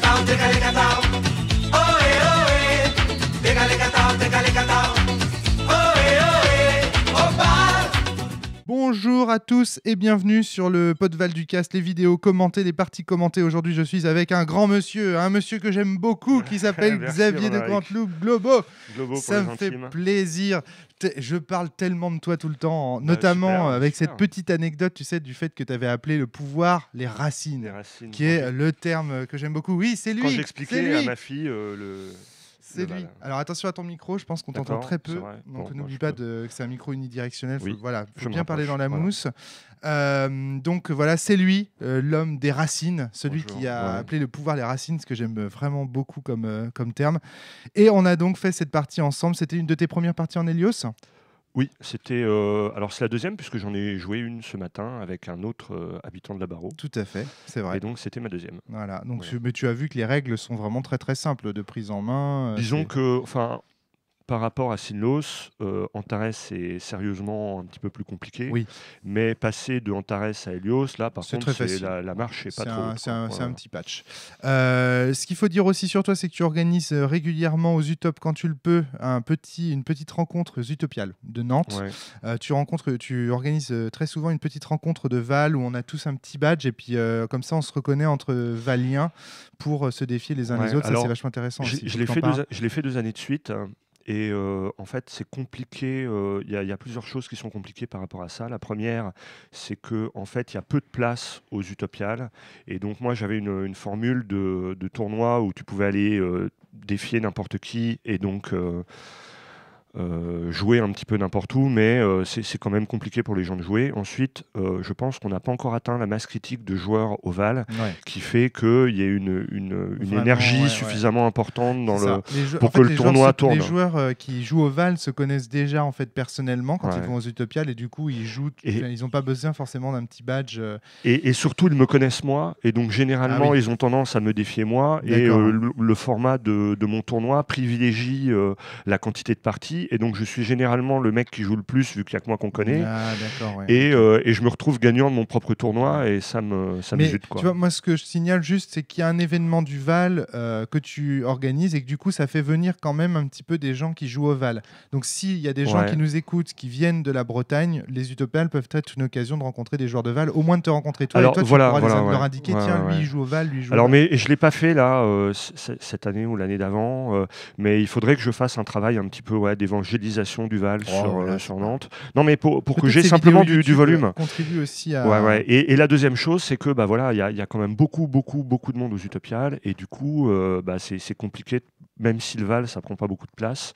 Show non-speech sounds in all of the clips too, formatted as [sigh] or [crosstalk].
Cacau, de Calecatau. Bonjour à tous et bienvenue sur le Podval du Cast, les vidéos commentées, les parties commentées. Aujourd'hui, je suis avec un grand monsieur, un monsieur que j'aime beaucoup qui [laughs] s'appelle Xavier de Canteloup Globo. Globo Ça me fait plaisir. Je parle tellement de toi tout le temps, bah, notamment avec cette petite anecdote, tu sais, du fait que tu avais appelé le pouvoir les racines, qui est le terme que j'aime beaucoup. Oui, c'est lui. Quand j'expliquais à ma fille euh, le c'est lui. Alors attention à ton micro, je pense qu'on t'entend très peu. Donc n'oublie pas de... que c'est un micro unidirectionnel. voilà, faut je bien parler dans la mousse. Euh, donc voilà, c'est lui, euh, l'homme des racines, celui qui a appelé le pouvoir les racines, ce que j'aime vraiment beaucoup comme, euh, comme terme. Et on a donc fait cette partie ensemble. C'était une de tes premières parties en Helios oui, c'était. Euh, alors, c'est la deuxième, puisque j'en ai joué une ce matin avec un autre euh, habitant de la Barreau. Tout à fait, c'est vrai. Et donc, c'était ma deuxième. Voilà. Donc, tu- mais tu as vu que les règles sont vraiment très très simples de prise en main. Euh, Disons que, enfin, par rapport à Sinlos, euh, Antares est sérieusement un petit peu plus compliqué. Oui. Mais passer de Antares à Helios, là, par contre, c'est la, marche pas trop. C'est un, petit patch. Euh, ce qu'il faut dire aussi sur toi, c'est que tu organises euh, régulièrement aux Utop, quand tu le peux, un petit, une petite rencontre utopiale de Nantes. tu, rencontres, tu organises très souvent une petite rencontre de Val où on a tous un petit badge et puis comme ça, on se reconnaît entre Valiens pour se défier les uns les autres. ça, c'est vachement intéressant. Je l'ai fait, deux, deux années de suite. Hein. Et euh, en fait, c'est compliqué, euh, il y a plusieurs choses qui sont compliquées par rapport à ça. La première, c'est qu'en fait, il y a peu de place aux Utopiales et donc moi, j'avais une, formule de tournoi où tu pouvais aller, euh, défier n'importe qui et donc euh, jouer un petit peu n'importe où, mais euh, c'est quand même compliqué pour les gens de jouer. Ensuite, euh, je pense qu'on n'a pas encore atteint la masse critique de joueurs ovales qui fait qu'il y a une, une, énergie suffisamment importante dans le, pour que le tournoi tourne. Les joueurs qui jouent Oval se connaissent déjà en fait personnellement quand ils vont aux Utopiales et du coup ils jouent, ils n'ont pas besoin forcément d'un petit badge. Et, surtout ils me connaissent moi et donc généralement ah ils ont tendance à me défier moi et le, format de, de, mon tournoi privilégie la quantité de parties et donc je suis généralement le mec qui joue le plus, vu qu'il n'y a que moi qu'on connaît. Ah, euh, et, je me retrouve gagnant de mon propre tournoi, et ça me, ça jute, quoi. Tu vois, moi, ce que je signale juste, c'est qu'il y a un événement du Val euh, que tu organises, et que du coup, ça fait venir quand même un petit peu des gens qui jouent au Val. Donc, s'il y a des gens qui nous écoutent, qui viennent de la Bretagne, les Utopiales peuvent être une occasion de rencontrer des joueurs de Val, au moins de te rencontrer toi, Alors, et toi, voilà, tu pourras leur indiquer, tiens, lui, il joue au Val, lui, joue Alors, mais je ne l'ai pas fait, là, euh, cette année ou l'année d'avant, mais il faudrait que je fasse un travail un petit peu ouais, des l'évangélisation du Val oh, sur, euh, sur, Nantes. Non, mais pour, que j'ai simplement du, du, volume. Contribue aussi à. Ouais, ouais. Et, la deuxième chose, c'est que bah voilà, il y, a quand même beaucoup, beaucoup, beaucoup de monde aux Utopiales, et du coup, euh, bah, c'est compliqué. Même si le Val, ça prend pas beaucoup de place,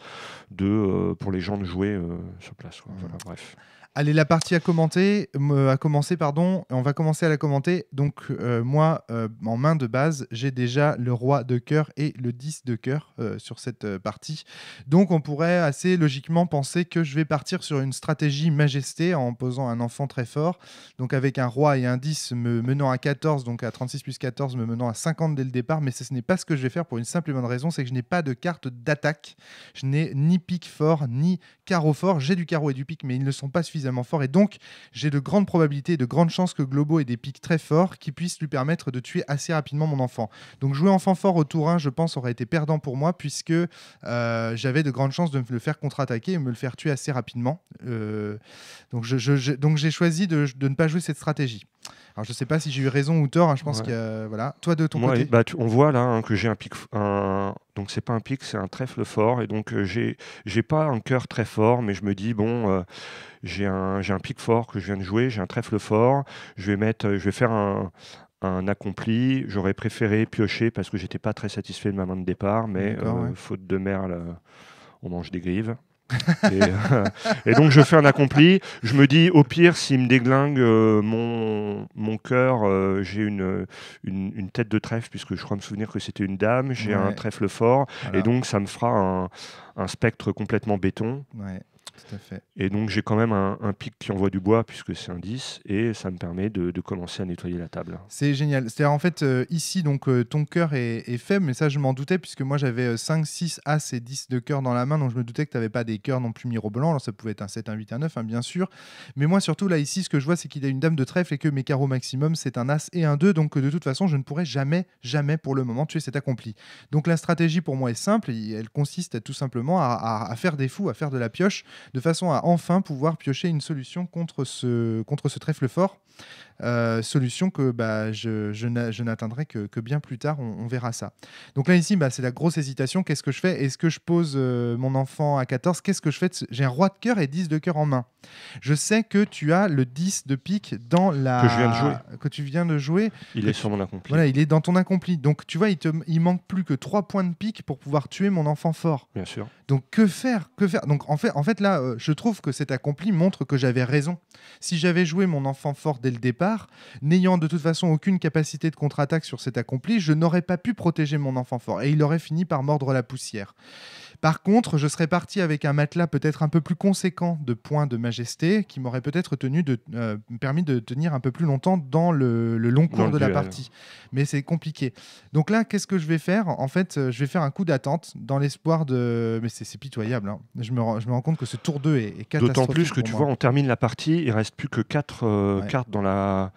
de euh, pour les gens de jouer sur place. bref. Allez, la partie à commenter, euh, commencer, pardon, on va commencer à la commenter. Donc, euh, moi, euh, en main de base, j'ai déjà le roi de cœur et le 10 de cœur sur cette partie. Donc, on pourrait assez logiquement penser que je vais partir sur une stratégie majesté en posant un enfant très fort. Donc, avec un roi et un 10 me menant à 14, donc à 36 plus 14, me menant à 50 dès le départ. Mais ce, ce n'est pas ce que je vais faire pour une simple et bonne raison c'est que je n'ai pas de carte d'attaque. Je n'ai ni pique fort, ni carreau fort. J'ai du carreau et du pique, mais ils ne sont pas suffisants fort. Et donc, j'ai de grandes probabilités, de grandes chances que Globo ait des pics très forts qui puissent lui permettre de tuer assez rapidement mon enfant. Donc, jouer enfant fort au tour 1, je pense, aurait été perdant pour moi puisque euh, j'avais de grandes chances de le faire contre-attaquer et me le faire tuer assez rapidement. Euh, donc, j'ai choisi de ne pas jouer cette stratégie. Alors je sais pas si j'ai eu raison ou tort, hein, je pense que voilà. Toi de ton côté. Bah, on voit là hein, que j'ai un pic, un... donc c'est pas un pic, c'est un trèfle fort et donc euh, j'ai pas un cœur très fort, mais je me dis bon, euh, j'ai un j'ai un pic fort que je viens de jouer, j'ai un trèfle fort, je vais mettre, euh, je vais faire un accompli. J'aurais préféré piocher parce que j'étais pas très satisfait de ma main de départ, mais faute de merle, on mange des grives. Euh, et, donc je fais un accompli. Je me dis, au pire, s'il me déglingue euh, mon, mon cœur, euh, j'ai une, une, tête de trèfle, puisque je crois me souvenir que c'était une dame, j'ai un trèfle fort, et donc ça me fera un, spectre complètement béton fait. Et donc j'ai quand même un, pic qui envoie du bois puisque c'est un 10 et ça me permet de, commencer à nettoyer la table. C'est génial. C'est-à-dire en fait euh, ici donc euh, ton cœur est, faible mais ça je m'en doutais puisque moi j'avais 5, euh, 6, As et 10 de cœur dans la main donc je me doutais que tu n'avais pas des cœurs non plus mirobolants. Alors ça pouvait être un 7, un 8, un 9 hein, bien sûr. Mais moi surtout là ici ce que je vois c'est qu'il a une dame de trèfle et que mes carreaux maximum c'est un As et un 2 donc de toute façon je ne pourrais jamais, jamais pour le moment tuer cet accompli. Donc la stratégie pour moi est simple elle consiste tout simplement à faire des fous, à faire de la pioche de façon à enfin pouvoir piocher une solution contre ce, trèfle fort. Euh, solution que bah, je, n'atteindrai que, bien plus tard, on, verra ça. Donc là, ici, bah, c'est la grosse hésitation. Qu'est-ce que je fais Est-ce que je pose euh, mon enfant à 14 Qu'est-ce que je fais J'ai un roi de cœur et 10 de cœur en main. Je sais que tu as le 10 de pique dans la. Que tu viens de jouer. Il est sur mon accompli. il est dans ton accompli. Donc tu vois, il, te... manque plus que 3 points de pique pour pouvoir tuer mon enfant fort. Bien sûr. Donc que faire Que faire Donc en fait, là, euh, je trouve que cet accompli montre que j'avais raison. Si j'avais joué mon enfant fort dès le départ, n'ayant de toute façon aucune capacité de contre-attaque sur cet accompli, je n'aurais pas pu protéger mon enfant fort et il aurait fini par mordre la poussière. Par contre, je serais parti avec un matelas peut-être un peu plus conséquent de points de majesté qui m'aurait peut-être tenu de, euh, permis de tenir un peu plus longtemps dans le, long cours de la partie. Mais c'est compliqué. Donc là, qu'est-ce que je vais faire En fait, euh, je vais faire un coup d'attente dans l'espoir de. Mais c'est pitoyable. Hein. Je, me rends, compte que ce tour 2 est, est D'autant plus que tu vois, on termine la partie, il reste plus que 4 euh, cartes dans la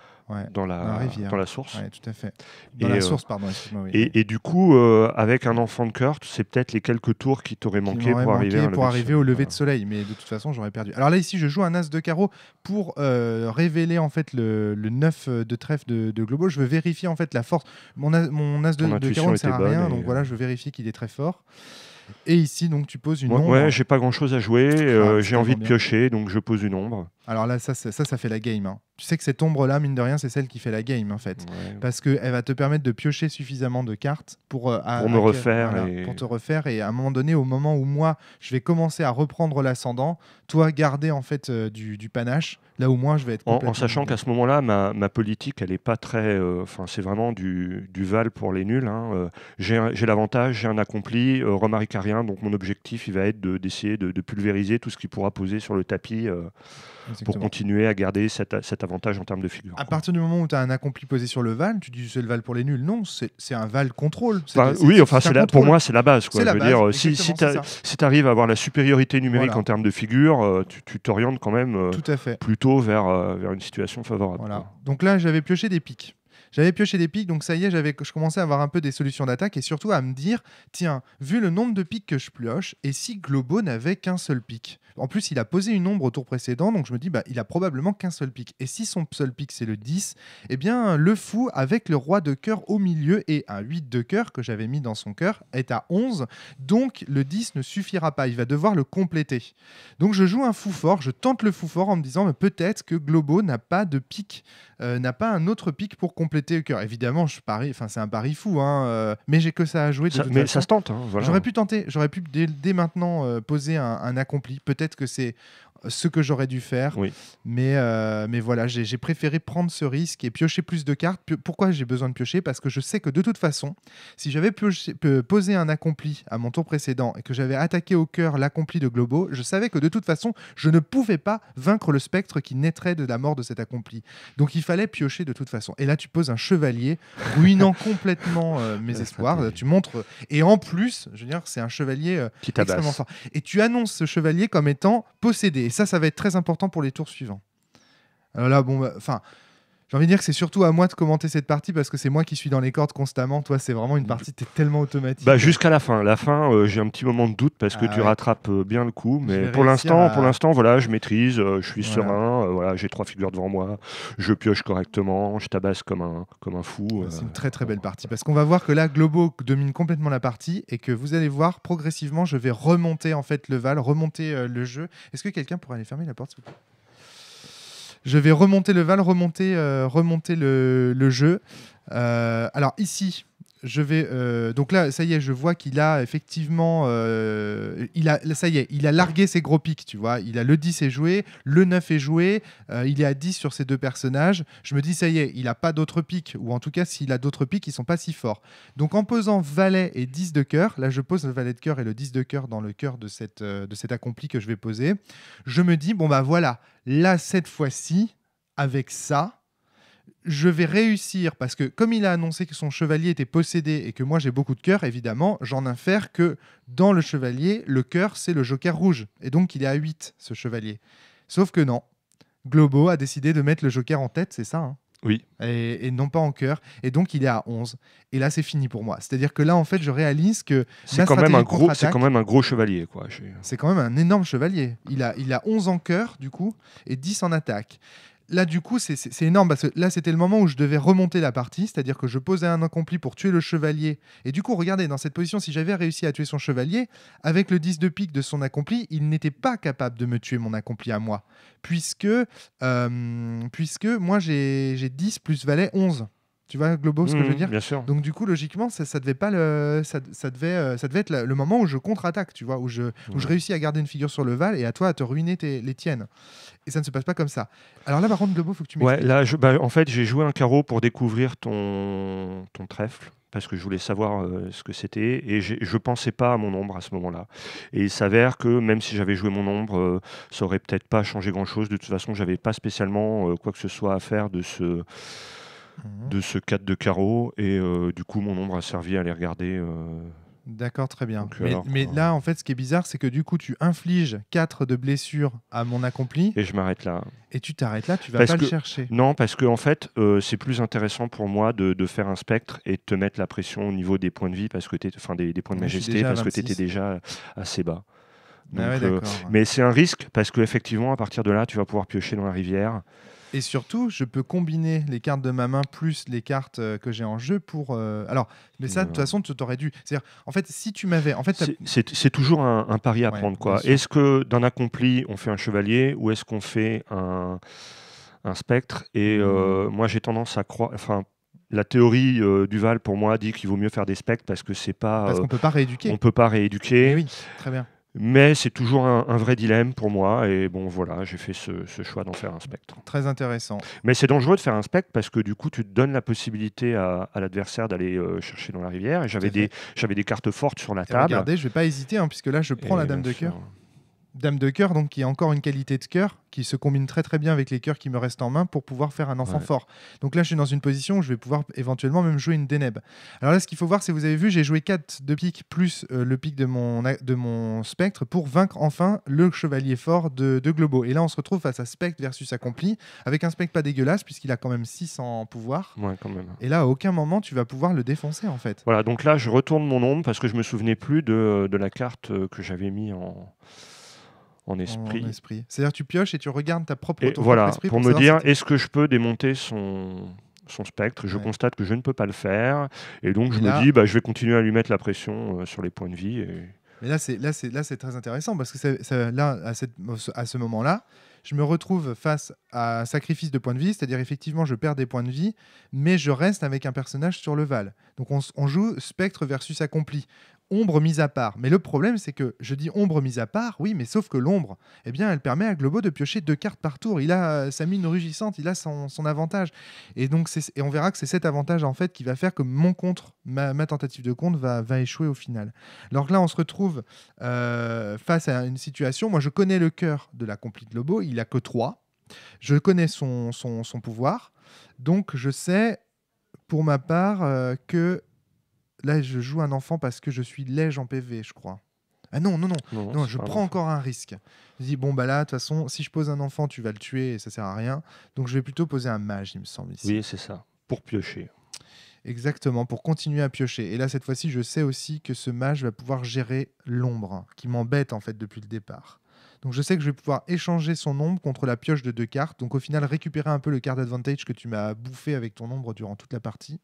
dans, la, rivière. dans la source. tout à fait. Dans et, la euh, source, pardon, et, du coup, euh, avec un enfant de cœur, c'est peut-être les quelques tours qui t'auraient manqué, pour, arriver au lever de soleil. Mais de toute façon, j'aurais perdu. Alors là, ici, je joue un as de carreau pour euh, révéler en fait le, le 9 de trèfle de, de, Globo. Je veux vérifier en fait la force. Mon as, mon as de, carreau ne sert à rien, donc voilà, je vérifie qu'il est très fort. Et ici, donc, tu poses une ombre. Ouais, j'ai pas grand chose à jouer. Ah, j'ai envie de piocher, donc je pose une ombre. Alors là, ça, ça, ça, fait la game. Hein. Tu sais que cette ombre-là, mine de rien, c'est celle qui fait la game, en fait. Parce qu'elle va te permettre de piocher suffisamment de cartes pour, euh, me refaire. te refaire. Et à un moment donné, au moment où moi, je vais commencer à reprendre l'ascendant, toi, garder en fait euh, du, panache, là où moi, je vais être. En, en sachant qu'à ce moment-là, ma, politique, elle n'est pas très. Euh, enfin, c'est vraiment du, du, val pour les nuls. Hein, j'ai l'avantage, j'ai un accompli, rien, Donc mon objectif, il va être d'essayer de, de, pulvériser tout ce qu'il pourra poser sur le tapis pour continuer à garder cet, avantage en termes de figure. À partir du moment où tu as un accompli posé sur le Val, tu dis c'est le Val pour les nuls. Non, c'est un Val contrôle. oui, enfin, c'est là, pour moi, c'est la base. dire, euh, si, tu arrives à avoir la supériorité numérique en termes de figure, euh, tu t'orientes quand même euh, plutôt vers, vers une situation favorable. Donc là, j'avais pioché des pics. J'avais pioché des pics, donc ça y est, je commençais à avoir un peu des solutions d'attaque et surtout à me dire, tiens, vu le nombre de pics que je pioche, et si Globo n'avait qu'un seul pic En plus, il a posé une ombre au tour précédent, donc je me dis, bah, il a probablement qu'un seul pic. Et si son seul pic c'est le 10, eh bien, le fou avec le roi de cœur au milieu et un 8 de cœur que j'avais mis dans son cœur est à 11, donc le 10 ne suffira pas, il va devoir le compléter. Donc je joue un fou fort, je tente le fou fort en me disant, peut-être que Globo n'a pas de pic, euh, n'a pas un autre pic pour compléter Évidemment, je parie, enfin c'est un pari fou, hein, euh, mais j'ai que ça à jouer. ça, mais ça se tente. Hein, j'aurais pu tenter, j'aurais pu dès, maintenant euh, poser un accompli. Peut-être que c'est ce que j'aurais dû faire. Mais, euh, mais voilà, j'ai préféré prendre ce risque et piocher plus de cartes. Pourquoi j'ai besoin de piocher Parce que je sais que de toute façon, si j'avais posé un accompli à mon tour précédent et que j'avais attaqué au cœur l'accompli de Globo, je savais que de toute façon, je ne pouvais pas vaincre le spectre qui naîtrait de la mort de cet accompli. Donc il fallait piocher de toute façon. Et là, tu poses un chevalier, ruinant [laughs] complètement euh, mes espoirs. tu montres. Et en plus, je veux dire, c'est un chevalier euh, qui extrêmement fort. Et tu annonces ce chevalier comme étant possédé ça, ça va être très important pour les tours suivants. Alors euh, là, bon, bah, enfin, j'ai envie de dire que c'est surtout à moi de commenter cette partie parce que c'est moi qui suis dans les cordes constamment. Toi, c'est vraiment une partie, es tellement automatique. Bah, jusqu'à la fin. La fin, euh, j'ai un petit moment de doute parce que ah tu rattrapes euh, bien le coup. Mais pour l'instant, pour l'instant, voilà, je maîtrise, euh, je suis serein, voilà, j'ai trois figures devant moi, je pioche correctement, je tabasse comme un, comme un fou. c'est une très très belle partie parce qu'on va voir que là, Globo domine complètement la partie et que vous allez voir progressivement, je vais remonter en fait le Val, remonter le jeu. Est-ce que quelqu'un pourrait aller fermer la porte, s'il vous plaît je vais remonter le val, remonter, euh, remonter le, jeu. Euh, alors ici, je vais euh, donc là, ça y est, je vois qu'il a effectivement, euh, il a, ça y est, il a largué ses gros pics, tu vois. Il a le 10 est joué, le 9 est joué, euh, il est à 10 sur ces deux personnages. Je me dis, ça y est, il a pas d'autres pics, ou en tout cas, s'il a d'autres pics, ils sont pas si forts. Donc en posant valet et 10 de cœur, là je pose le valet de cœur et le 10 de cœur dans le cœur de, cette, de cet accompli que je vais poser, je me dis, bon bah voilà, là cette fois-ci, avec ça, je vais réussir, parce que comme il a annoncé que son chevalier était possédé et que moi j'ai beaucoup de cœur, évidemment, j'en infère que dans le chevalier, le cœur c'est le joker rouge. Et donc il est à 8, ce chevalier. Sauf que non. Globo a décidé de mettre le joker en tête, c'est ça hein oui. Et, non pas en cœur. Et donc, il est à 11. Et là, c'est fini pour moi. C'est-à-dire que là, en fait, je réalise que. C'est quand, même un gros, c'est quand même un gros chevalier. quoi. C'est quand même un énorme chevalier. Il a, il a 11 en cœur, du coup, et 10 en attaque. Là, du coup, c'est énorme parce que là, c'était le moment où je devais remonter la partie, c'est-à-dire que je posais un accompli pour tuer le chevalier. Et du coup, regardez, dans cette position, si j'avais réussi à tuer son chevalier, avec le 10 de pique de son accompli, il n'était pas capable de me tuer mon accompli à moi, puisque, euh, puisque moi, j'ai 10 plus valet 11. Tu vois, Globo, ce que je veux mmh, dire bien sûr. Donc, du coup, logiquement, ça, devait, pas le, ça, devait, euh, ça devait être le moment où je contre-attaque, tu vois, où je, réussis à garder une figure sur le Val et à toi à te ruiner les tiennes. Et ça ne se passe pas comme ça. Alors là, par contre, Globo, il faut que tu m'expliques. Ouais, là, bah, en fait, j'ai joué un carreau pour découvrir ton, ton trèfle parce que je voulais savoir euh, ce que c'était et je ne pensais pas à mon ombre à ce moment-là. Et il s'avère que même si j'avais joué mon ombre, euh, ça aurait peut-être pas changé grand-chose. De toute façon, j'avais pas spécialement quoi que ce soit à faire de ce Mhm. de ce 4 de carreau. Et euh, du coup, mon ombre a servi à les regarder. Euh. D'accord, très bien. mais, euh, là, en fait, ce qui est bizarre, c'est que du coup, tu infliges 4 de blessures à mon accompli. Et je m'arrête là. Et tu t'arrêtes là, tu vas pas le chercher. Non, parce que en fait, c'est plus intéressant pour moi de, faire un spectre et de te mettre la pression au niveau des points de vie, parce que es, enfin, des, points de majesté, parce que tu étais déjà assez bas. Ah mais c'est un risque, parce qu'effectivement, à partir de là, tu vas pouvoir piocher dans la rivière. Et surtout, je peux combiner les cartes de ma main plus les cartes euh, que j'ai en jeu pour. Euh, alors, mais ça, de toute façon, tu t'aurais dû. C'est-à-dire, en fait, si tu m'avais. En fait, c'est toujours un, pari à prendre, quoi. Est-ce que d'un accompli, on fait un chevalier ou est-ce qu'on fait un, un, spectre Et mmh. euh, moi, j'ai tendance à croire. Enfin, la théorie du Val, pour moi, dit qu'il vaut mieux faire des spectres parce que c'est pas. Parce qu'on peut pas rééduquer. On peut pas rééduquer. oui, très bien. Mais c'est toujours un, vrai dilemme pour moi. Et bon, voilà, j'ai fait ce, choix d'en faire un spectre. Très intéressant. Mais c'est dangereux de faire un spectre parce que du coup, tu te donnes la possibilité à, l'adversaire d'aller euh, chercher dans la rivière. Et j'avais des, des cartes fortes sur la table. Regardez, je vais pas hésiter, hein, puisque là, je prends la dame de cœur. Dame de cœur, donc qui a encore une qualité de cœur, qui se combine très très bien avec les cœurs qui me restent en main pour pouvoir faire un enfant fort. Donc là, je suis dans une position où je vais pouvoir éventuellement même jouer une Deneb. Alors là, ce qu'il faut voir, c'est vous avez vu, j'ai joué 4 de pique plus euh, le pique de mon, de mon spectre pour vaincre enfin le chevalier fort de, de, Globo. Et là, on se retrouve face à spectre versus accompli, avec un spectre pas dégueulasse, puisqu'il a quand même 600 pouvoir. Ouais, quand même. Et là, à aucun moment, tu vas pouvoir le défoncer en fait. Voilà, donc là, je retourne mon ombre parce que je me souvenais plus de, de la carte euh, que j'avais mis en en esprit. C'est-à-dire tu pioches et tu regardes ta propre Voilà, esprit pour, me dire, est-ce que je peux démonter son, spectre, je constate que je ne peux pas le faire, et donc je me dis, bah, je vais continuer à lui mettre la pression euh, sur les points de vie. Mais là, c'est très intéressant parce que là, à, ce moment-là, je me retrouve face à un sacrifice de points de vie, c'est-à-dire effectivement, je perds des points de vie, mais je reste avec un personnage sur le Val. Donc on joue spectre versus accompli ombre mise à part. Mais le problème, c'est que je dis ombre mise à part, oui, mais sauf que l'ombre, eh bien, elle permet à Globo de piocher deux cartes par tour. Il a euh, sa mine rugissante, il a son, avantage. Et donc, et on verra que c'est cet avantage, en fait, qui va faire que mon contre, ma, tentative de contre, va, échouer au final. Alors là, on se retrouve euh, face à une situation. Moi, je connais le cœur de la de Globo, il a que trois. Je connais son, son, pouvoir. Donc, je sais, pour ma part, euh, que là, je joue un enfant parce que je suis lège en PV, je crois. Ah non, non, non, non, je prends encore un risque. Je dis, bon, bah là, de toute façon, si je pose un enfant, tu vas le tuer et ça sert à rien. Donc je vais plutôt poser un mage, il me semble. Oui, c'est ça, pour piocher. Exactement, pour continuer à piocher. Et là, cette fois-ci, je sais aussi que ce mage va pouvoir gérer l'ombre, qui m'embête en fait depuis le départ. Donc je sais que je vais pouvoir échanger son ombre contre la pioche de deux cartes. Donc au final, récupérer un peu le card advantage que tu m'as bouffé avec ton ombre durant toute la partie.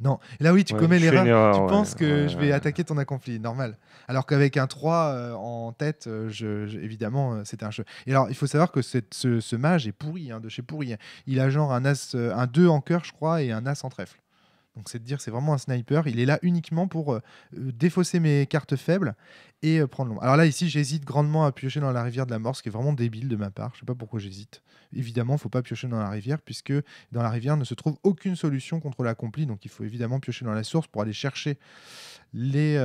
Non, là oui, tu commets l'erreur. tu penses que je vais attaquer ton accompli, normal. Alors qu'avec un 3 euh, en tête, euh, je, évidemment, euh, c'était un jeu. Et alors, il faut savoir que ce, mage est pourri, hein, de chez pourri. Il a genre un, as, un 2 en cœur, je crois, et un as en trèfle. Donc c'est de dire c'est vraiment un sniper, il est là uniquement pour euh, euh, défausser mes cartes faibles et euh, prendre l'ombre. Alors là ici j'hésite grandement à piocher dans la rivière de la mort, ce qui est vraiment débile de ma part, je sais pas pourquoi j'hésite. Évidemment, faut pas piocher dans la rivière puisque dans la rivière ne se trouve aucune solution contre l'accompli, donc il faut évidemment piocher dans la source pour aller chercher les,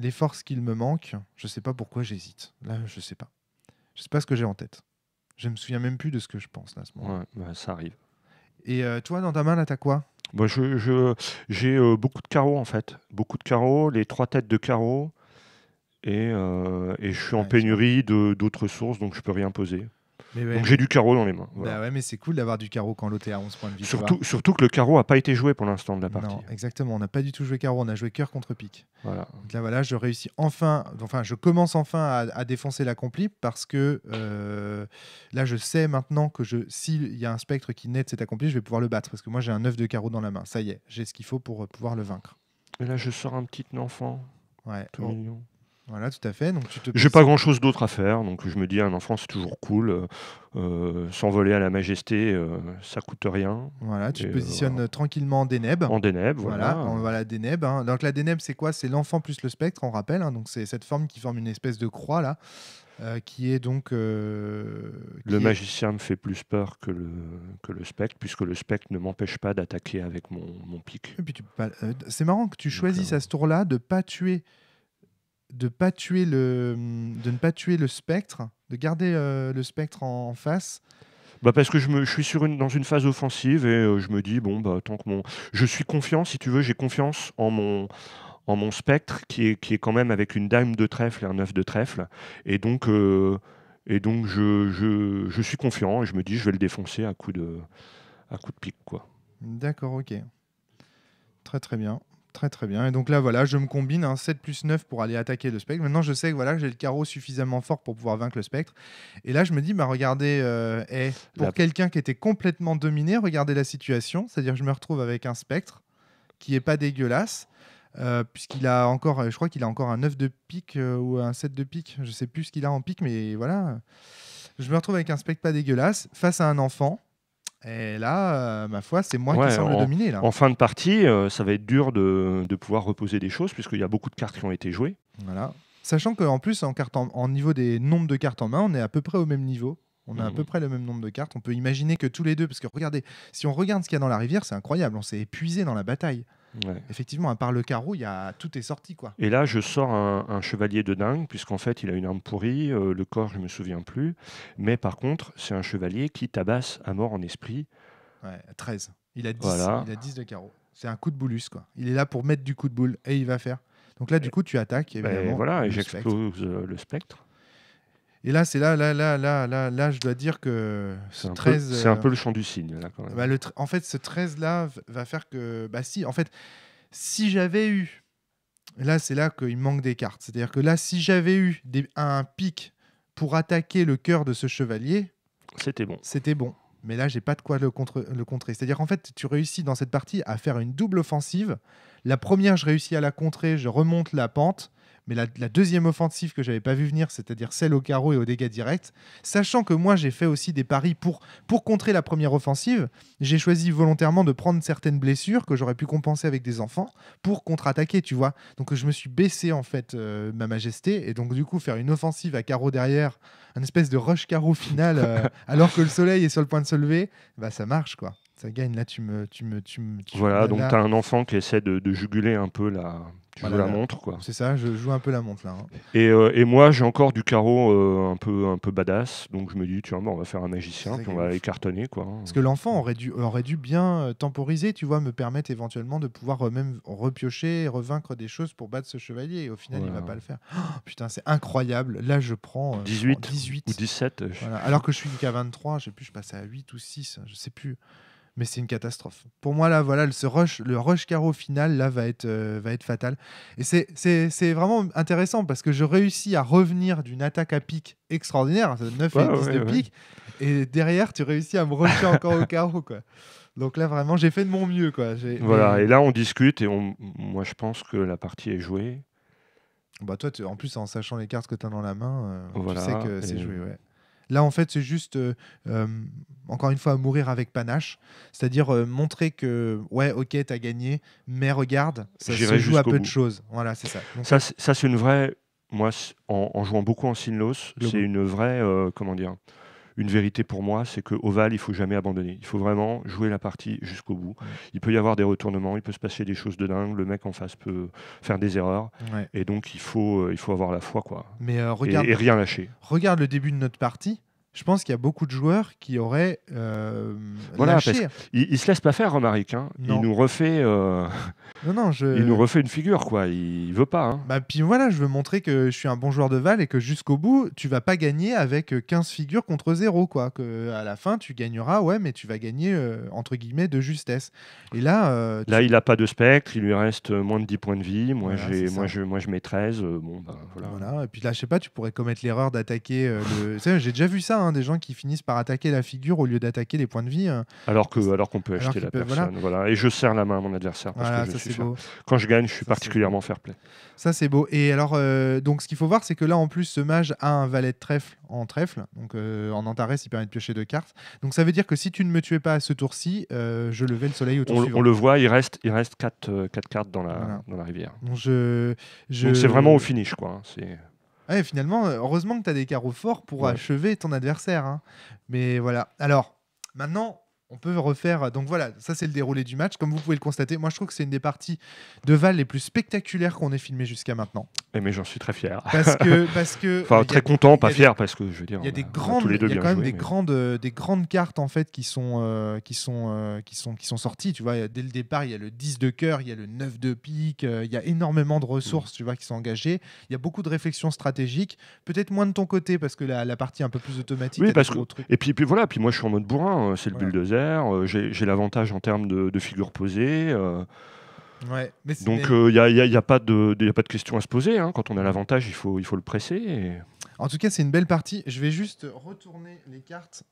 les forces qu'il me manque. Je sais pas pourquoi j'hésite. Là, je sais pas. Je sais pas ce que j'ai en tête. Je ne me souviens même plus de ce que je pense là à ce moment. Ouais, bah, ça arrive. Et toi dans ta main là t'as quoi j'ai je, euh, beaucoup de carreaux en fait. Beaucoup de carreaux, les trois têtes de carreaux. Et, euh, je suis en pénurie pénurie d'autres sources, donc je peux rien poser. Donc j'ai du carreau dans les mains. Bah ouais, mais c'est cool d'avoir du carreau quand l'OTA à 11 points de victoire. Surtout, surtout que le carreau n'a pas été joué pour l'instant de la partie. Non, exactement, on n'a pas du tout joué carreau, on a joué cœur contre pique. Voilà. Donc là, voilà, je réussis enfin, enfin, je commence enfin à, à défoncer l'accompli parce que euh, là, je sais maintenant que je, s'il y a un spectre qui naît de cet accompli, je vais pouvoir le battre parce que moi, j'ai un 9 de carreau dans la main. Ça y est, j'ai ce qu'il faut pour euh, pouvoir le vaincre. Et là, je sors un petit enfant. Ouais. Oh. Voilà, tout à fait. Donc tu J'ai pas grand chose d'autre à faire, donc je me dis un enfant c'est toujours cool. Euh, euh, s'envoler à la majesté, euh, ça coûte rien. Voilà, tu positionnes tranquillement en Deneb. En Deneb, voilà. Voilà, voilà Deneb. Hein. Donc la Deneb, c'est quoi C'est l'enfant plus le spectre, on rappelle. Hein. Donc c'est cette forme qui forme une espèce de croix là. qui est donc. le magicien me fait plus peur que le, que le spectre, puisque le spectre ne m'empêche pas d'attaquer avec mon, mon pic. Bah, c'est marrant que tu choisisses à ce tour-là de pas tuer de pas tuer le ne pas tuer le spectre, de garder euh, le spectre en, face. Bah parce que je, me, suis sur une, dans une phase offensive et euh, je me dis bon bah, tant que mon je suis confiant si tu veux j'ai confiance en mon en mon spectre qui est qui est quand même avec une dame de trèfle et un œuf de trèfle et donc euh, et donc je, suis confiant et je me dis je vais le défoncer à coup de à coup de pique quoi. D'accord ok très très bien. Très très bien. Et donc là, voilà, je me combine un hein, 7 plus 9 pour aller attaquer le spectre. Maintenant, je sais que voilà, j'ai le carreau suffisamment fort pour pouvoir vaincre le spectre. Et là, je me dis, bah, regardez, euh, pour quelqu'un qui était complètement dominé, regardez la situation. C'est-à-dire, je me retrouve avec un spectre qui est pas dégueulasse. Euh, puisqu'il a encore, je crois qu'il a encore un 9 de pique euh, ou un 7 de pique, je sais plus ce qu'il a en pique, mais voilà. Je me retrouve avec un spectre pas dégueulasse face à un enfant et là, euh, ma foi, c'est moi qui semble dominer. En fin de partie, euh, ça va être dur de, pouvoir reposer des choses, puisqu'il y a beaucoup de cartes qui ont été jouées. Sachant qu'en plus, en, en, niveau des nombres de cartes en main, on est à peu près au même niveau. On a à mhm. peu près le même nombre de cartes. On peut imaginer que tous les deux, parce que regardez, si on regarde ce qu'il y a dans la rivière, c'est incroyable. On s'est épuisé dans la bataille. Effectivement, à part le carreau, y a, tout est sorti. quoi. Et là, je sors un, chevalier de dingue, puisqu'en fait, il a une arme pourrie, euh, le corps, je me souviens plus. Mais par contre, c'est un chevalier qui tabasse à mort en esprit. Ouais, 13. Il a 10, il a de carreau. C'est un coup de boulus. quoi. Il est là pour mettre du coup de boule et il va faire. Donc là, du coup, tu attaques. Ben évidemment, voilà, et j'explose le spectre. Euh, et là, c'est là, là, là, là, là, je dois dire que 13. C'est un peu euh, le champ du signe, bah, en fait, ce 13-là va faire que. Bah, si, en fait, si j'avais eu. Là, c'est là qu'il manque des cartes. C'est-à-dire que là, si j'avais eu un pic pour attaquer le cœur de ce chevalier. C'était bon. C'était bon. Mais là, j'ai pas de quoi le, contre... le contrer. C'est-à-dire qu'en fait, tu réussis dans cette partie à faire une double offensive. La première, je réussis à la contrer, je remonte la pente. Mais la, deuxième offensive que j'avais pas vu venir, c'est-à-dire celle au carreau et aux dégâts directs, sachant que moi j'ai fait aussi des paris pour, pour contrer la première offensive, j'ai choisi volontairement de prendre certaines blessures que j'aurais pu compenser avec des enfants pour contre-attaquer, tu vois. Donc je me suis baissé en fait, euh, ma majesté, et donc du coup faire une offensive à carreau derrière, un espèce de rush carreau final, euh, [laughs] alors que le soleil est sur le point de se lever, bah ça marche quoi ça gagne. Là, tu me. Tu me, tu voilà, donc tu as un enfant qui essaie de, de juguler un peu la, tu joues la montre, quoi. C'est ça, je joue un peu la montre, là. Hein. Euh, et, moi, j'ai encore du carreau euh, un, peu, un peu badass, donc je me dis, tu bon, on va faire un magicien, puis on va écartonner, quoi. Parce que l'enfant aurait dû, aurait dû bien euh, temporiser, tu vois, me permettre éventuellement de pouvoir même repiocher et revaincre des choses pour battre ce chevalier, et au final, il il va pas le faire. Oh, putain, c'est incroyable. Là, je prends, 18, ou 17. Alors que je suis k 23, je sais plus, je passe à 8 ou 6, hein, je sais plus mais c'est une catastrophe. Pour moi, là, voilà, rush, le rush carreau final, là, va être, euh, va être fatal. Et c'est vraiment intéressant parce que je réussis à revenir d'une attaque à pic extraordinaire, 9 et 10 de pique, et derrière, tu réussis à me rusher encore au carreau, quoi. Donc là, vraiment, j'ai fait de mon mieux, quoi. Voilà, et là, on discute, et on... moi, je pense que la partie est jouée. Bah toi, tu, en plus, en sachant les cartes que tu as dans la main, euh, tu sais que c'est joué, ouais. Là, en fait, c'est juste, euh, euh, encore une fois, mourir avec panache. C'est-à-dire euh, montrer que, ouais, ok, t'as gagné, mais regarde, ça se joue à peu de choses. Voilà, c'est ça. ça, c'est une vraie. Moi, en, en, jouant beaucoup en Sinlos, c'est une vraie. comment dire une vérité pour moi, c'est que il il faut jamais abandonner. Il faut vraiment jouer la partie jusqu'au bout. Il peut y avoir des retournements, il peut se passer des choses de dingue, le mec en face peut faire des erreurs. Et donc, il faut, euh, il faut avoir la foi, quoi. Mais euh, regarde, et, rien lâcher. Regarde le début de notre partie je pense qu'il y a beaucoup de joueurs qui auraient euh, voilà, il, se laisse pas faire, Romaric. Hein. Il nous refait. Euh, non, non, Il nous refait une figure, quoi. Il, veut pas. Hein. Bah, puis voilà, je veux montrer que je suis un bon joueur de Val et que jusqu'au bout, tu vas pas gagner avec 15 euh, figures contre 0, quoi. Que à la fin, tu gagneras, ouais, mais tu vas gagner entre guillemets de justesse. Et là, là, il a pas de spectre. Il lui reste moins de 10 points de vie. Moi, j'ai, moi, je, moi, je mets 13. bon, bah, voilà. Et puis là, je sais pas, tu pourrais commettre l'erreur d'attaquer. J'ai déjà vu ça. Hein, des gens qui finissent par attaquer la figure au lieu d'attaquer les points de vie. Hein. Alors qu'on alors qu'on peut acheter la personne. Voilà. Et je serre la main à mon adversaire. Parce que je suis Quand je gagne, je suis particulièrement fair play. Ça, c'est beau. Et alors, euh, donc ce qu'il faut voir, c'est que là, en plus, ce mage a un valet de trèfle en trèfle. Donc euh, en Antares, il permet de piocher deux cartes. Donc ça veut dire que si tu ne me tuais pas à ce tour-ci, euh, je levais le soleil au tour on, suivant. On le voit, il reste, il reste 4 cartes dans la, dans la rivière. Donc, je, c'est vraiment au finish, quoi. Hein. C'est. Ouais, finalement, euh, heureusement que tu as des carreaux forts pour achever ton adversaire. Hein. Mais voilà. Alors, maintenant, on peut refaire. Euh, donc voilà, ça c'est le déroulé du match. Comme vous pouvez le constater, moi je trouve que c'est une des parties de Val les plus spectaculaires qu'on ait filmé jusqu'à maintenant. Et eh, mais j'en suis très fier. Parce que, [laughs] parce enfin très content, pas fier parce que je veux dire. Il y a des grandes, il quand même des grandes, euh, des grandes cartes en fait qui sont, euh, qui sont, qui sont, qui sont sorties. Tu vois, dès le départ, il y a le 10 de cœur, il y a le 9 de pique, il y a énormément de ressources, mm. tu vois, qui sont engagées. Il y a beaucoup de réflexions stratégiques. Peut-être moins de ton côté parce que la, partie est un peu plus automatique. Oui, parce que. Et puis, puis voilà, puis moi je suis en mode bourrin, c'est le bulldozer euh, j'ai l'avantage en termes de, de figure posée. Euh. Donc il n'y euh, a, pas de, y pas de question à se poser. Hein. Quand on a l'avantage, il faut, il faut le presser. En tout cas, c'est une belle partie. Je vais juste retourner les cartes.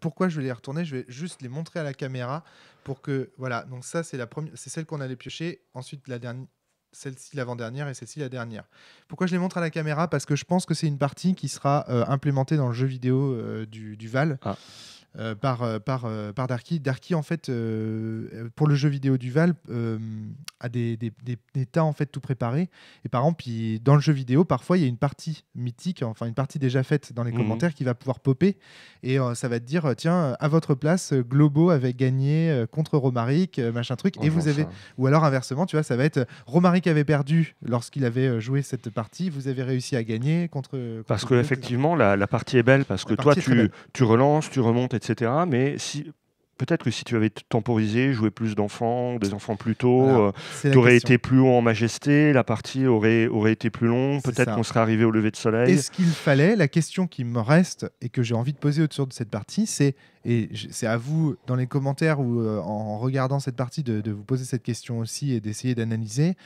pourquoi je vais les retourner Je vais juste les montrer à la caméra pour que voilà. Donc ça, c'est la première, c'est celle qu'on allait piocher. Ensuite, la dernière, celle-ci l'avant-dernière et celle-ci la dernière. Pourquoi je les montre à la caméra Parce que je pense que c'est une partie qui sera implémentée dans le jeu vidéo du, du Val. Ah. Euh, par, euh, par, euh, par Darky. Darky, en fait, pour le jeu vidéo du Val a des, des, tas en fait tout préparés. Et par exemple, dans le jeu vidéo, parfois, il y a une partie mythique, enfin une partie déjà faite dans les mhm. commentaires qui va pouvoir popper. Et ça va te dire, tiens, à votre place, Globo avait gagné contre Romaric, machin truc. et oh vous avez... Ou alors inversement, tu vois, ça va être Romaric avait perdu lorsqu'il avait joué cette partie, vous avez réussi à gagner contre... parce que effectivement, la, partie est belle, parce que toi, tu, tu relances, tu remontes, etc. Mais si, peut-être que si tu avais temporisé, joué plus d'enfants, des enfants plus tôt, euh, tu aurais été plus haut en majesté, la partie aurait, aurait été plus longue, peut-être qu'on serait arrivé au lever de soleil. Est-ce qu'il fallait La question qui me reste et que j'ai envie de poser autour de cette partie, c'est, et c'est à vous dans les commentaires ou euh, en regardant cette partie de, de vous poser cette question aussi et d'essayer d'analyser,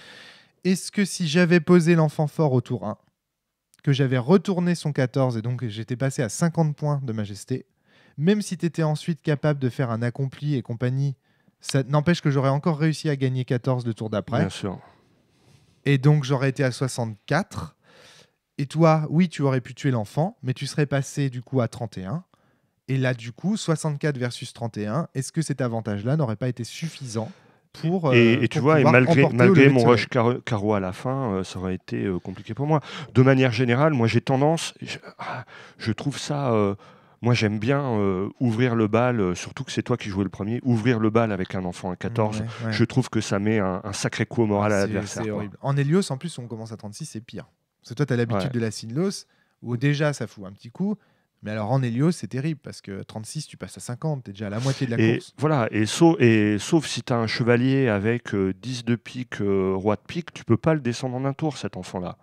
est-ce que si j'avais posé l'enfant fort au tour 1, que j'avais retourné son 14 et donc j'étais passé à 50 points de majesté, même si tu étais ensuite capable de faire un accompli et compagnie, ça n'empêche que j'aurais encore réussi à gagner 14 le tour d'après. Bien sûr. Et donc j'aurais été à 64. Et toi, oui, tu aurais pu tuer l'enfant, mais tu serais passé du coup à 31. Et là, du coup, 64 versus 31, est-ce que cet avantage-là n'aurait pas été suffisant pour, et, et euh, tu vois, et malgré, mon rush car carreau à la fin, euh, ça aurait été euh, compliqué pour moi. De manière générale, moi j'ai tendance, je, ah, trouve ça moi, j'aime bien euh, ouvrir le bal, euh, surtout que c'est toi qui jouais le premier, ouvrir le bal avec un enfant à 14. Je trouve que ça met un, sacré coup au moral à l'adversaire. horrible. En Helios, en plus, on commence à 36, c'est pire. Parce que toi, tu as l'habitude de la Sinlos, où déjà, ça fout un petit coup. Mais alors en Helios, c'est terrible parce que 36, tu passes à 50, es déjà à la moitié de la course. Voilà, et, sauf, et sauf si t'as un chevalier avec 10 euh, de pique, roi de pique, tu peux pas le descendre en un tour, cet enfant-là.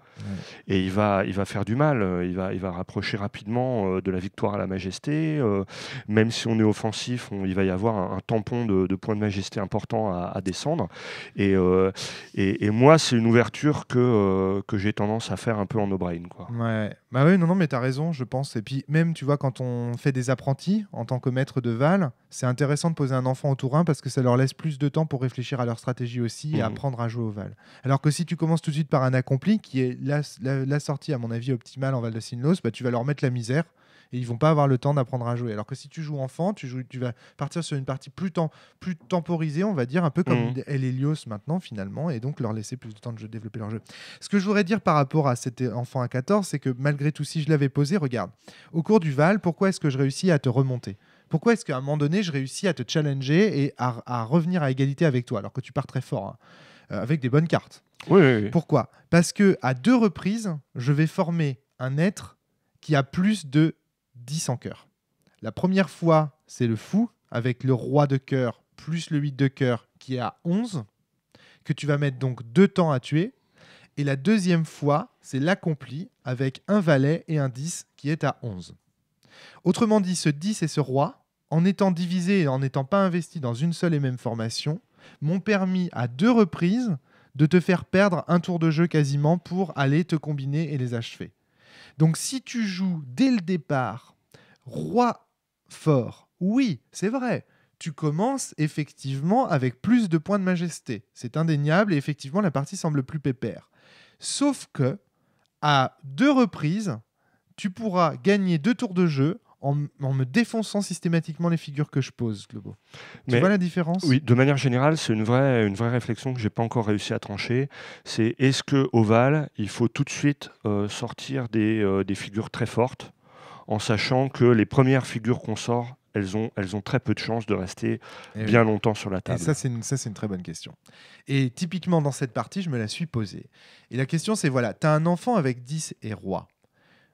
Et il va, il va faire du mal, euh, il va, il va rapprocher rapidement euh, de la victoire à la majesté. Euh, même si on est offensif, il va y avoir un, tampon de, points de majesté important à, descendre. Et, et, moi, c'est une ouverture que, que j'ai tendance à faire un peu en O'Brien quoi. Ouais. Bah oui, non, non, mais as raison, je pense. Et puis même, tu vois, quand on fait des apprentis en tant que maître de Val, c'est intéressant de poser un enfant au 1 parce que ça leur laisse plus de temps pour réfléchir à leur stratégie aussi et mmh. apprendre à jouer au Val. Alors que si tu commences tout de suite par un accompli, qui est la, sortie, à mon avis, optimale en Val de Sinlos, bah, tu vas leur mettre la misère et ils vont pas avoir le temps d'apprendre à jouer. Alors que si tu joues enfant, tu, joues, tu vas partir sur une partie plus, temps, plus temporisée, on va dire, un peu comme mmh. maintenant finalement, et donc leur laisser plus de temps de développer leur jeu. Ce que je voudrais dire par rapport à cet enfant à 14, c'est que malgré tout, si je l'avais posé, regarde, au cours du Val, pourquoi est-ce que je réussis à te remonter pourquoi est-ce qu'à un moment donné, je réussis à te challenger et à, revenir à égalité avec toi, alors que tu pars très fort, hein, euh, avec des bonnes cartes pourquoi Parce que à deux reprises, je vais former un être qui a plus de 10 en cœur. La première fois, c'est le fou, avec le roi de cœur plus le 8 de cœur qui est à 11, que tu vas mettre donc deux temps à tuer. Et la deuxième fois, c'est l'accompli avec un valet et un 10 qui est à 11. Autrement dit, ce 10 et ce roi, en étant divisés et en n'étant pas investis dans une seule et même formation, m'ont permis à deux reprises de te faire perdre un tour de jeu quasiment pour aller te combiner et les achever. Donc si tu joues dès le départ roi fort, oui, c'est vrai, tu commences effectivement avec plus de points de majesté. C'est indéniable et effectivement la partie semble plus pépère. Sauf que, à deux reprises, tu pourras gagner deux tours de jeu en, me défonçant systématiquement les figures que je pose, Globo. Tu Mais, vois la différence Oui, de manière générale, c'est une vraie, une vraie réflexion que j'ai pas encore réussi à trancher. C'est est-ce que il faut tout de suite euh, sortir des, euh, des, figures très fortes, en sachant que les premières figures qu'on sort, elles ont, elles ont très peu de chances de rester eh bien longtemps sur la table. ça, c'est une, une très bonne question. Et typiquement, dans cette partie, je me la suis posée. Et la question, c'est voilà, tu as un enfant avec 10 et roi.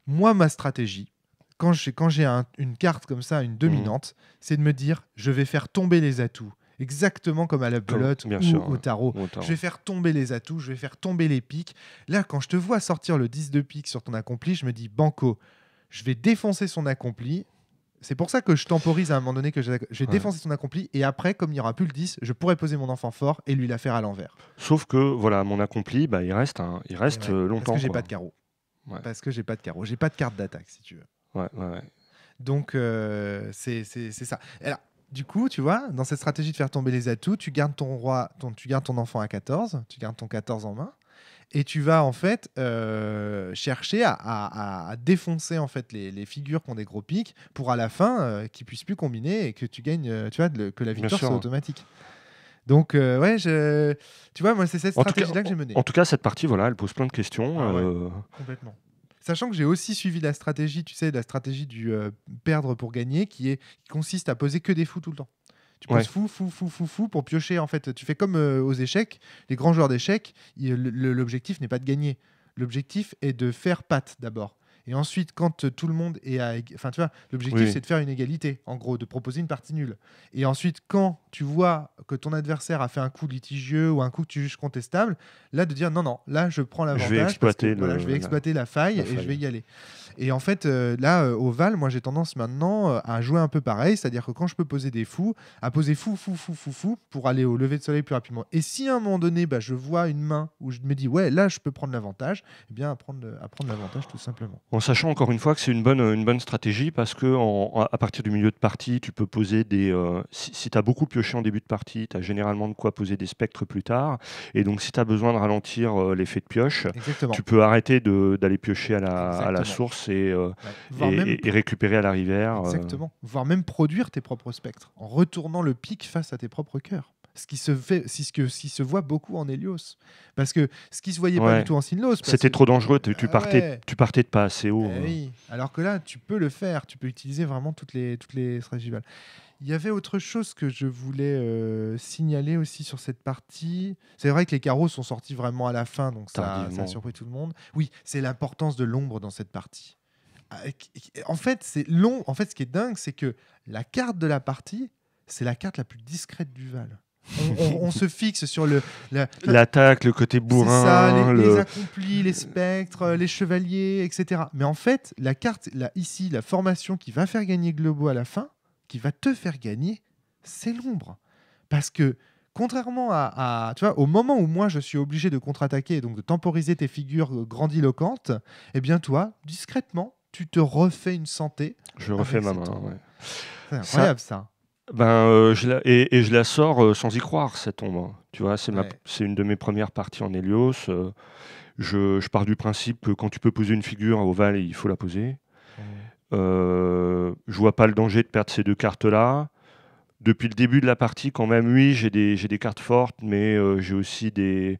Moi, ma stratégie, quand j'ai, quand j'ai une carte comme ça, une dominante, mhm. c'est de me dire je vais faire tomber les atouts. Exactement comme à la pelote ou au, tarot. Je vais faire tomber les atouts, je vais faire tomber les piques. Là, quand je te vois sortir le 10 de pique sur ton accompli, je me dis banco, je vais défoncer son accompli. C'est pour ça que je temporise à un moment donné que je, vais défoncer son accompli et après, comme il n'y aura plus le 10, je pourrais poser mon enfant fort et lui la faire à l'envers. Sauf que voilà, mon accompli, bah, il reste, il reste longtemps. Euh, Parce que j'ai pas de carreau. Parce que j'ai pas de carreau, j'ai pas de carte d'attaque si tu veux. Ouais, ouais, Donc, euh, c'est ça. alors, du coup, tu vois, dans cette stratégie de faire tomber les atouts, tu gardes ton roi, ton, tu gardes ton enfant à 14, tu gardes ton 14 en main, et tu vas en fait euh, chercher à, à, défoncer en fait les, les, figures qui ont des gros pics pour à la fin euh, qu'ils puissent plus combiner et que tu gagnes, tu vois, que la victoire soit hein. automatique. Donc, ouais, je... tu vois, moi, c'est cette stratégie-là que j'ai menée. En tout cas, cette partie, voilà, elle pose plein de questions. Ah complètement. Sachant que j'ai aussi suivi la stratégie, tu sais, la stratégie du euh, perdre pour gagner, qui, est, consiste à poser que des fous tout le temps. Tu poses fou, fou, fou, fou, fou pour piocher. En fait, tu fais comme euh, aux échecs. Les grands joueurs d'échecs, l'objectif n'est pas de gagner. L'objectif est de faire patte d'abord. Et ensuite, quand euh, tout le monde est à. Enfin, tu vois, l'objectif, c'est de faire une égalité, en gros, de proposer une partie nulle. Et ensuite, quand tu vois que ton adversaire a fait un coup litigieux ou un coup que tu juges contestable, là, de dire non, non, là, je prends l'avantage. Je vais exploiter, je vais exploiter la faille et je vais y aller. Et en fait, euh, là, euh, au Val, moi, j'ai tendance maintenant euh, à jouer un peu pareil, c'est-à-dire que quand je peux poser des fous, à poser fou, fou, fou, fou, fou, pour aller au lever de soleil plus rapidement. Et si à un moment donné, bah, je vois une main où je me dis, ouais, là, je peux prendre l'avantage, eh bien, à prendre, prendre l'avantage tout simplement. En sachant encore une fois que c'est une bonne, une bonne stratégie parce que à partir du milieu de partie, tu peux poser des. si, tu as beaucoup pioché en début de partie, tu as généralement de quoi poser des spectres plus tard. Et donc, si tu as besoin de ralentir l'effet de pioche, tu peux arrêter d'aller piocher à la, à la source euh, et, récupérer à la rivière. Euh. Exactement. Voire même produire tes propres spectres en retournant le pic face à tes propres cœurs. Ce qui se fait, si ce que si se voit beaucoup en Hélios parce que ce qui se voyait pas du tout en Sinlos. C'était trop dangereux. Tu, ah partais, tu partais de pas assez haut. Eh euh. Oui. Alors que là, tu peux le faire. Tu peux utiliser vraiment toutes les toutes les stratégies. Il y avait autre chose que je voulais euh, signaler aussi sur cette partie. C'est vrai que les carreaux sont sortis vraiment à la fin, donc ça, a surpris tout le monde. Oui, c'est l'importance de l'ombre dans cette partie. Ah, en fait, c'est long. En fait, ce qui est dingue, c'est que la carte de la partie, c'est la carte la plus discrète du Val. On, se [laughs] fixe sur le l'attaque, le côté bourrin, les, les, accomplis, les spectres, euh, les chevaliers, etc. Mais en fait, la carte, là, ici, la formation qui va faire gagner Globo à la fin, qui va te faire gagner, c'est l'ombre. Parce que contrairement à, tu vois, au moment où moi je suis obligé de contre-attaquer, donc de temporiser tes figures euh, grandiloquentes, eh bien toi, discrètement, tu te refais une santé. Je refais ma main. Ouais. C'est incroyable ça. Ben, euh, et, je la sors euh, sans y croire cette ombre. Hein. Tu vois, c'est une de mes premières parties en Helios. je, pars du principe que quand tu peux poser une figure à ovale, il faut la poser. Euh, je vois pas le danger de perdre ces deux cartes-là. Depuis le début de la partie, quand même, oui, j'ai des, cartes fortes, mais euh, j'ai aussi des.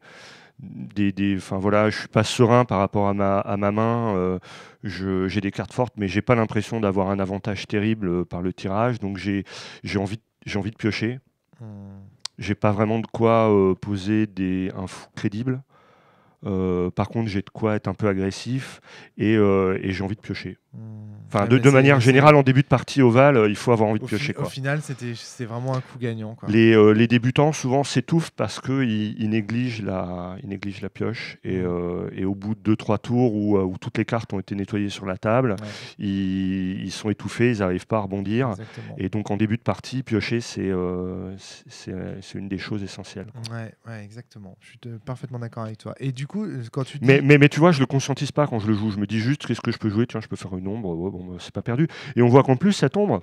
Des, voilà, je suis pas serein par rapport à ma, ma main. Euh, j'ai des cartes fortes, mais j'ai pas l'impression d'avoir un avantage terrible euh, par le tirage. Donc j'ai envie, envie de piocher. Hmm. J'ai pas vraiment de quoi poser des, un fou crédible. par contre, j'ai de quoi être un peu agressif et j'ai envie de piocher. Hmm. Enfin, de, manière générale, en début de partie ovale, euh, il faut avoir envie de piocher. Au, quoi. au final, c'était vraiment un coup gagnant. Quoi. Les, euh, les, débutants, souvent, s'étouffent parce qu'ils ils négligent, la, négligent la pioche. Et, euh, et au bout de 2-3 tours où, où, toutes les cartes ont été nettoyées sur la table, ils, ils, sont étouffés, ils n'arrivent pas à rebondir. Et donc, en début de partie, piocher, c'est une des choses essentielles. Ouais, exactement. Je suis parfaitement d'accord avec toi. Et du coup, quand tu. Mais, mais, mais, tu vois, je ne le conscientise pas quand je le joue. Je me dis juste qu'est-ce que je peux jouer Tiens, je peux faire ombre, bon, bah, c'est pas perdu. Et on voit qu'en plus, cette ombre,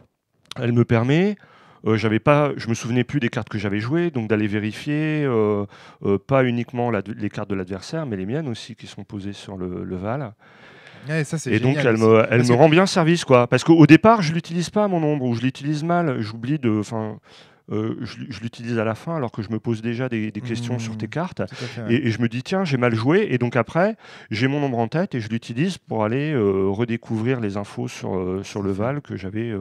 elle me permet euh, j'avais pas, je me souvenais plus des cartes que j'avais jouées, donc d'aller vérifier euh, euh, pas uniquement les cartes de l'adversaire, mais les miennes aussi qui sont posées sur le, Val. et donc elle me, elle me rend bien service quoi, parce qu'au départ je l'utilise pas mon ombre ou je l'utilise mal, j'oublie de, enfin euh, je, l'utilise à la fin alors que je me pose déjà des, questions sur tes mmh, cartes. et, je me dis, tiens, j'ai mal joué. Et donc après, j'ai mon nombre en tête et je l'utilise pour aller euh, redécouvrir les infos sur, euh, sur le Val que j'avais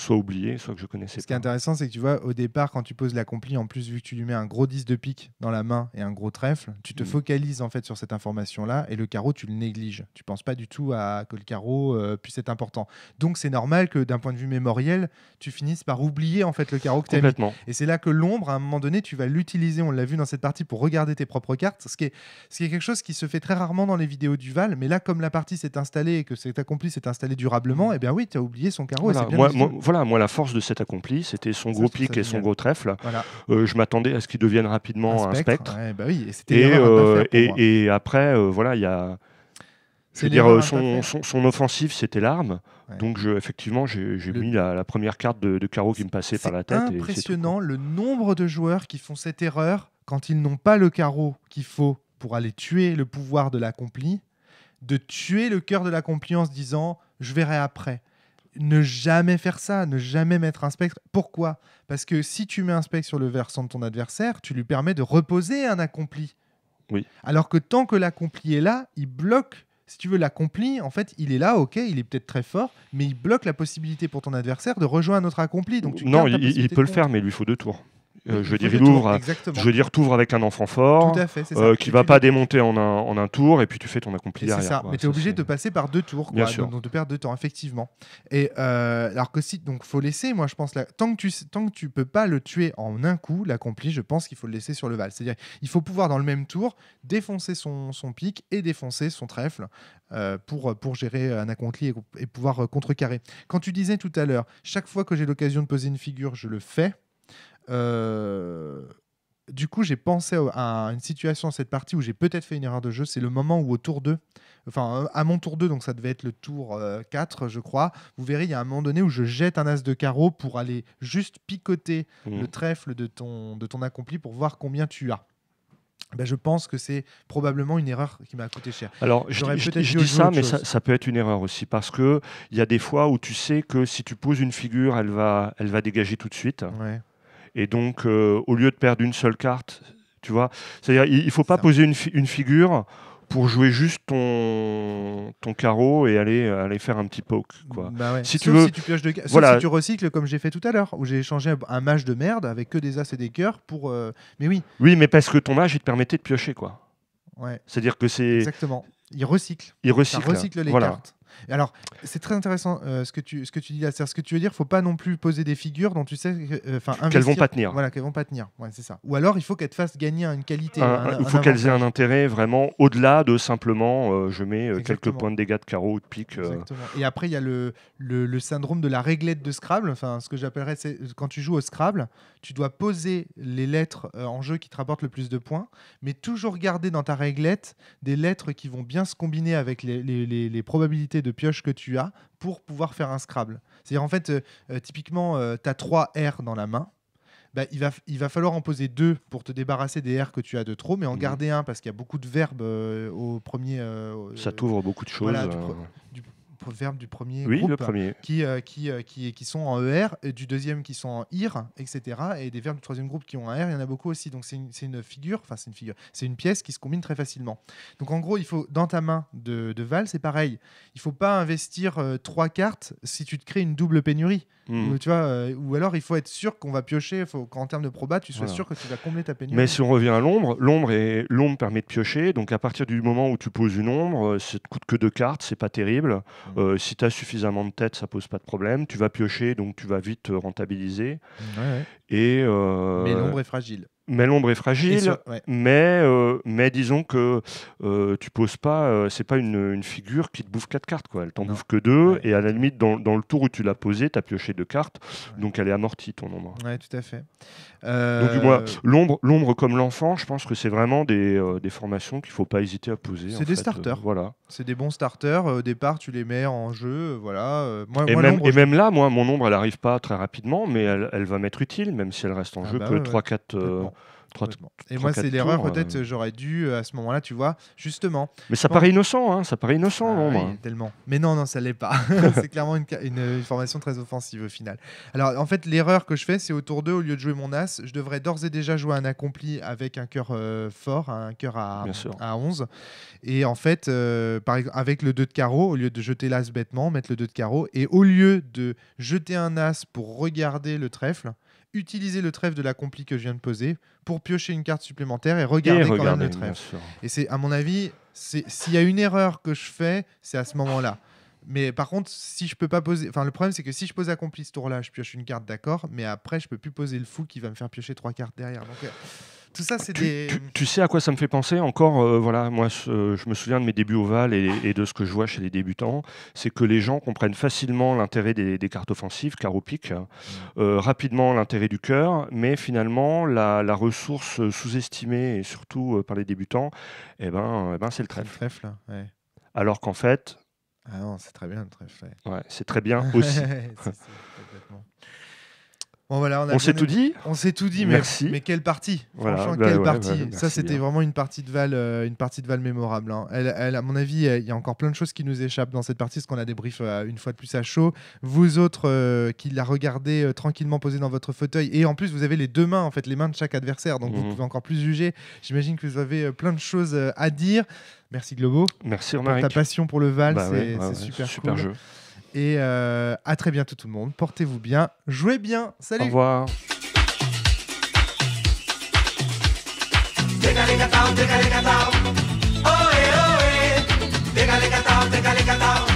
soit oublié, soit que je connaissais Ce pas. Ce qui est intéressant, c'est que tu vois, au départ, quand tu poses l'accompli, en plus, vu que tu lui mets un gros 10 de pique dans la main et un gros trèfle, tu te mm. focalises en fait sur cette information-là et le carreau, tu le négliges. Tu penses pas du tout à que le carreau euh, puisse être important. Donc, c'est normal que d'un point de vue mémoriel, tu finisses par oublier en fait le carreau que tu as Et c'est là que l'ombre, à un moment donné, tu vas l'utiliser, on l'a vu dans cette partie, pour regarder tes propres cartes, ce qui, est, quelque chose qui se fait très rarement dans les vidéos du Val, mais là, comme la partie s'est installée et que cet accompli s'est installé durablement, mm. eh bien oui, tu as oublié son carreau. Voilà. bien voilà, moi, la force de cet accompli, c'était son gros pic et son gros trèfle. Euh, je m'attendais à ce qu'il devienne rapidement un spectre. et, après, euh, voilà, il y a. cest dire, euh, son, offensive, c'était l'arme. Donc, effectivement, j'ai mis la, première carte de, carreau qui me passait par la tête. C'est impressionnant le nombre de joueurs qui font cette erreur quand ils n'ont pas le carreau qu'il faut pour aller tuer le pouvoir de l'accompli, de tuer le cœur de l'accompli en se disant je verrai après ne jamais faire ça, ne jamais mettre un spectre. Pourquoi Parce que si tu mets un spectre sur le versant de ton adversaire, tu lui permets de reposer un accompli. Oui. Alors que tant que l'accompli est là, il bloque. Si tu veux l'accompli, en fait, il est là, ok, il est peut-être très fort, mais il bloque la possibilité pour ton adversaire de rejoindre un autre accompli. Donc non, il, peut le faire, mais il lui faut deux tours. Euh, je veux dire, il ouvre, je veux dire, avec un enfant fort, euh, qui va pas démonter en un, tour, et puis tu fais ton accompli derrière. mais tu es obligé de passer par deux tours, donc, de perdre deux temps, effectivement. Et euh, alors que si, donc faut laisser, moi je pense, tant, que tu, tant que tu peux pas le tuer en un coup, l'accompli, je pense qu'il faut le laisser sur le val. C'est-à-dire, il faut pouvoir dans le même tour défoncer son, son pic et défoncer son trèfle pour, pour gérer un accompli et pouvoir contrecarrer. Quand tu disais tout à l'heure, chaque fois que j'ai l'occasion de poser une figure, je le fais. Euh, du coup, j'ai pensé à une situation dans cette partie où j'ai peut-être fait une erreur de jeu. C'est le moment où au tour 2, enfin euh, à mon tour 2, donc ça devait être le tour 4, euh, je crois, vous verrez, il y a un moment donné où je jette un as de carreau pour aller juste picoter mmh. le trèfle de ton, de ton accompli pour voir combien tu as. Ben, je pense que c'est probablement une erreur qui m'a coûté cher. Alors, je, dis ça, mais ça, peut être une erreur aussi, parce qu'il y a des fois où tu sais que si tu poses une figure, elle va, elle va dégager tout de suite. Ouais. Et donc, euh, au lieu de perdre une seule carte, tu vois, c'est-à-dire, il faut pas poser une, figure pour jouer juste ton, ton carreau et aller, aller faire un petit poke. Quoi. Bah si, tu veux... si tu pioches de... voilà. tu recycles comme j'ai fait tout à l'heure, où j'ai échangé un mage de merde avec que des as et des cœurs pour. Euh, mais oui. Oui, mais parce que ton match il te permettait de piocher, quoi. Ouais. C'est-à-dire que c'est. Exactement. Il recycle. Il recycle. les cartes. Alors, c'est très intéressant euh, ce, que tu, ce que tu dis là. Ce que tu veux dire, il ne faut pas non plus poser des figures dont tu sais euh, enfin qu'elles vont pas tenir. Voilà, qu'elles vont pas tenir. c'est ça. Ou alors, il faut qu'elles te fassent gagner une qualité. il faut qu'elles aient un intérêt vraiment au-delà de simplement euh, je mets quelques points de dégâts de carreau ou de pique. Exactement. Et après, il y a le, le, syndrome de la réglette de Scrabble. Enfin, ce que j'appellerais, c'est quand tu joues au Scrabble, tu dois poser les lettres en jeu qui te rapportent le plus de points, mais toujours garder dans ta réglette des lettres qui vont bien se combiner avec les, les, les, les probabilités de pioche que tu as pour pouvoir faire un Scrabble. C'est-à-dire, en fait, euh, euh, typiquement, euh, tu as trois R dans la main. Bah, il, va, il va falloir en poser deux pour te débarrasser des R que tu as de trop, mais en mhm. garder un parce qu'il y a beaucoup de verbes au premier. ça t'ouvre beaucoup de choses verbes du premier groupe, premier. Qui, euh, qui, euh, qui, qui, sont en ER, et du deuxième qui sont en IR, etc. Et des verbes du troisième groupe qui ont un R, il y en a beaucoup aussi. Donc c'est une, une, figure, enfin c'est une figure, c'est une pièce qui se combine très facilement. Donc en gros, il faut, dans ta main de, de Val, c'est pareil. Il faut pas investir euh, trois cartes si tu te crées une double pénurie. Hmm. Ou, tu vois, ou alors il faut être sûr qu'on va piocher, faut qu'en termes de proba, tu sois sûr que tu vas combler ta pénurie. Mais si on revient à l'ombre, l'ombre est... permet de piocher. Donc à partir du moment où tu poses une ombre, ça ne coûte que deux cartes, c'est pas terrible. Euh, si tu as suffisamment de tête, ça pose pas de problème. Tu vas piocher, donc tu vas vite euh, rentabiliser. Et, euh, mais l'ombre est fragile. Mais l'ombre est fragile, mais, euh, mais disons que euh, tu poses pas, c'est pas une, une, figure qui te bouffe quatre cartes, quoi. elle t'en bouffe que deux, et à la limite, dans, dans, le tour où tu l'as posée, tu as pioché deux cartes, donc elle est amortie ton ombre. Oui, tout à fait. Donc, l'ombre, l'ombre comme l'enfant, je pense que c'est vraiment des, des formations qu'il faut pas hésiter à poser. C'est des starters. voilà. C'est des bons starters. Au départ, tu les mets en jeu. Voilà. Moi, et, même, et même, là, moi, mon ombre, elle n'arrive pas très rapidement, mais elle, elle va m'être utile même si elle reste en ah jeu, bah, que 3-4. Euh, et moi, c'est l'erreur, peut-être, euh. j'aurais dû euh, à ce moment-là, tu vois, justement. Mais ça paraît innocent, hein, ça paraît innocent, bah non Tellement. Mais non, non, ça l'est pas. [laughs] c'est clairement une, formation très offensive au final. Alors, en fait, l'erreur que je fais, c'est autour d'eux au lieu de jouer mon As, je devrais d'ores et déjà jouer un accompli avec un cœur euh, fort, hein, un cœur à, 11. Et en fait, avec le 2 de carreau, au lieu de jeter l'As bêtement, mettre le 2 de carreau. Et au lieu de jeter un As pour regarder le trèfle, utiliser le trèfle de l'accompli que je viens de poser pour piocher une carte supplémentaire et regarder, quand même le trèfle. Et c'est, à mon avis, c'est s'il y a une erreur que je fais, c'est à ce moment-là. Mais par contre, si je peux pas poser. Enfin, le problème, c'est que si je pose accompli ce tour-là, je pioche une carte, d'accord, mais après, je peux plus poser le fou qui va me faire piocher trois cartes derrière. Donc. Euh, tu, sais à quoi ça me fait penser encore euh, Voilà, moi, je me souviens de mes débuts au et, de ce que je vois chez les débutants, c'est que les gens comprennent facilement l'intérêt des, cartes offensives, car au pic, hein, mmh. euh, rapidement l'intérêt du cœur, mais finalement la, ressource sous-estimée et surtout euh, par les débutants, eh ben, eh ben c'est le trèfle. Alors qu'en fait. Ah non, c'est très bien le trèfle. c'est très bien aussi. [laughs] c'est, voilà, on, s'est tout dit. On s'est tout dit, Merci. mais quelle partie Franchement, bah quelle partie Ça, c'était vraiment une partie de Val, euh, une partie de Val mémorable. Hein. Elle, à mon avis, il y a encore plein de choses qui nous échappent dans cette partie, parce qu'on a des briefs euh, une fois de plus à chaud. Vous autres euh, qui la regardez tranquillement posée dans votre fauteuil, et en plus, vous avez les deux mains, en fait, les mains de chaque adversaire, donc vous mhm. pouvez encore plus juger. J'imagine que vous avez plein de choses à dire. Merci Globo. Merci Ta passion pour le Val, bah c'est super, super jeu. Et euh, à très bientôt tout le monde. Portez-vous bien, jouez bien. Salut. Au revoir. oh dégalégatao. Eh, ohé, ohé. Eh. Dégalégatao, dégalégatao.